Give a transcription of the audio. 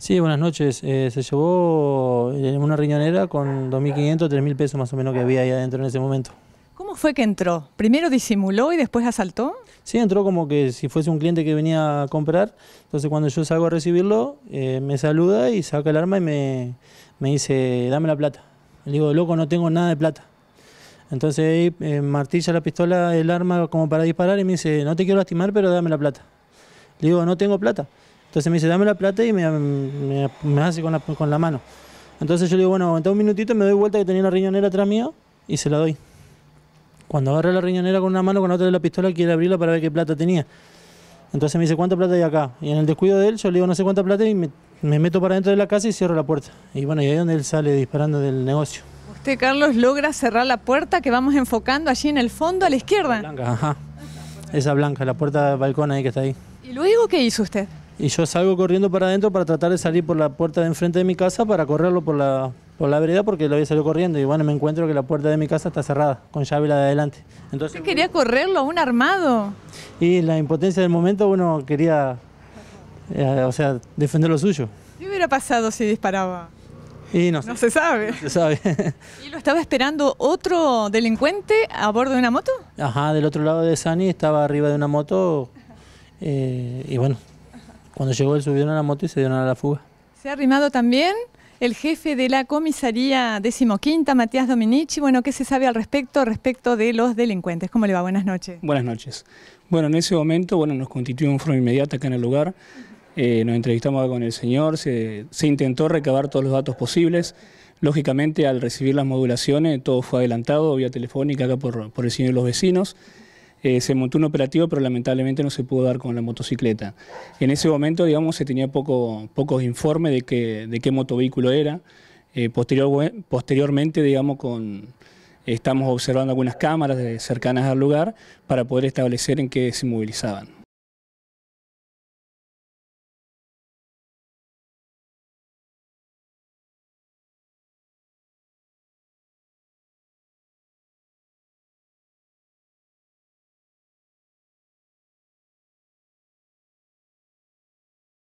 Sí, buenas noches. Eh, se llevó eh, una riñonera con 2.500, 3.000 pesos más o menos que había ahí adentro en ese momento. ¿Cómo fue que entró? ¿Primero disimuló y después asaltó? Sí, entró como que si fuese un cliente que venía a comprar. Entonces cuando yo salgo a recibirlo, eh, me saluda y saca el arma y me, dice, dame la plata. Le digo, loco, no tengo nada de plata. Entonces ahí martilla la pistola, el arma como para disparar y me dice, no te quiero lastimar, pero dame la plata. Le digo, no tengo plata. Entonces me dice, dame la plata y me, hace con la, mano. Entonces yo le digo, bueno, aguanta un minutito, me doy vuelta que tenía la riñonera atrás mío y se la doy. Cuando agarra la riñonera con una mano, con la otra de la pistola, quiere abrirla para ver qué plata tenía. Entonces me dice, ¿cuánta plata hay acá? Y en el descuido de él, yo le digo, no sé cuánta plata, y me, meto para dentro de la casa y cierro la puerta. Y bueno, y ahí es donde él sale disparando del negocio. Usted, Carlos, logra cerrar la puerta que vamos enfocando allí en el fondo, a la izquierda. Blanca, ajá. Esa blanca, la puerta de balcón ahí que está ahí. ¿Y luego qué hizo usted? y yo salgo corriendo para adentro para tratar de salir por la puerta de enfrente de mi casa para correrlo por la, por vereda porque lo había salido corriendo y bueno, me encuentro que la puerta de mi casa está cerrada, con llave la de adelante. Entonces, ¿Usted quería correrlo, un armado? Y la impotencia del momento uno quería, eh, o sea, defender lo suyo. ¿Qué hubiera pasado si disparaba? Y no, se sabe. se sabe. ¿Y lo estaba esperando otro delincuente a bordo de una moto? Ajá, del otro lado de Sani estaba arriba de una moto eh, y bueno, cuando llegó él subieron a la moto y se dieron a la fuga. Se ha arrimado también el jefe de la comisaría decimoquinta, Matías Dominici. Bueno, ¿qué se sabe al respecto, respecto de los delincuentes? ¿Cómo le va? Buenas noches. Buenas noches. Bueno, en ese momento, bueno, nos constituyó un foro inmediato acá en el lugar. Eh, nos entrevistamos con el señor, se, intentó recabar todos los datos posibles. Lógicamente, al recibir las modulaciones, todo fue adelantado, vía telefónica acá por, por el señor y los vecinos. Eh, se montó un operativo, pero lamentablemente no se pudo dar con la motocicleta. En ese momento, digamos, se tenía poco, pocos informes de, que, de qué motovehículo era. Eh, posterior, posteriormente, digamos, con, estamos observando algunas cámaras cercanas al lugar para poder establecer en qué se movilizaban.